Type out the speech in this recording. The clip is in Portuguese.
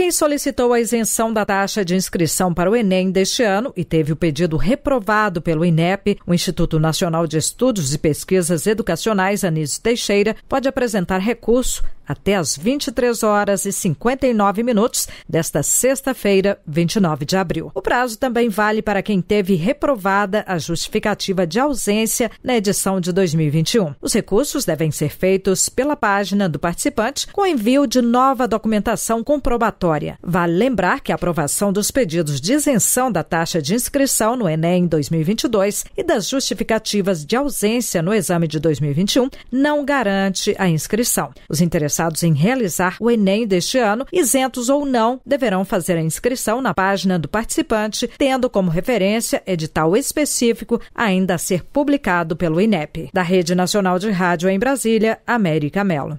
Quem solicitou a isenção da taxa de inscrição para o Enem deste ano e teve o pedido reprovado pelo INEP, o Instituto Nacional de Estudos e Pesquisas Educacionais Anísio Teixeira, pode apresentar recurso até às 23 horas e 59 minutos desta sexta-feira, 29 de abril. O prazo também vale para quem teve reprovada a justificativa de ausência na edição de 2021. Os recursos devem ser feitos pela página do participante com envio de nova documentação comprobatória. Vale lembrar que a aprovação dos pedidos de isenção da taxa de inscrição no Enem 2022 e das justificativas de ausência no exame de 2021 não garante a inscrição. Os interessados interessados em realizar o Enem deste ano, isentos ou não, deverão fazer a inscrição na página do participante, tendo como referência edital específico ainda a ser publicado pelo INEP. Da Rede Nacional de Rádio em Brasília, América Melo.